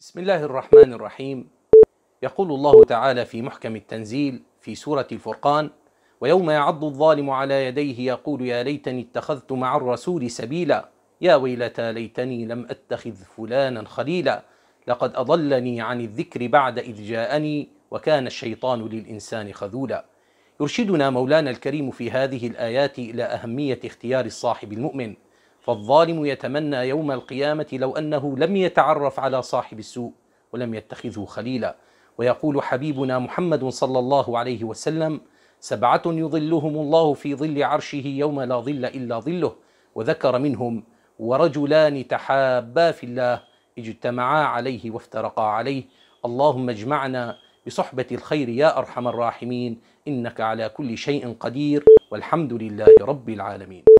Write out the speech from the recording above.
بسم الله الرحمن الرحيم يقول الله تعالى في محكم التنزيل في سورة الفرقان ويوم يعض الظالم على يديه يقول يا ليتني اتخذت مع الرسول سبيلا يا ويلتى ليتني لم أتخذ فلانا خليلا لقد أضلني عن الذكر بعد إذ جاءني وكان الشيطان للإنسان خذولا يرشدنا مولانا الكريم في هذه الآيات إلى أهمية اختيار الصاحب المؤمن فالظالم يتمنى يوم القيامة لو أنه لم يتعرف على صاحب السوء ولم يتخذه خليلا ويقول حبيبنا محمد صلى الله عليه وسلم سبعة يظلهم الله في ظل عرشه يوم لا ظل إلا ظله وذكر منهم ورجلان تحابا في الله اجتمعا عليه وافترقا عليه اللهم اجمعنا بصحبة الخير يا أرحم الراحمين إنك على كل شيء قدير والحمد لله رب العالمين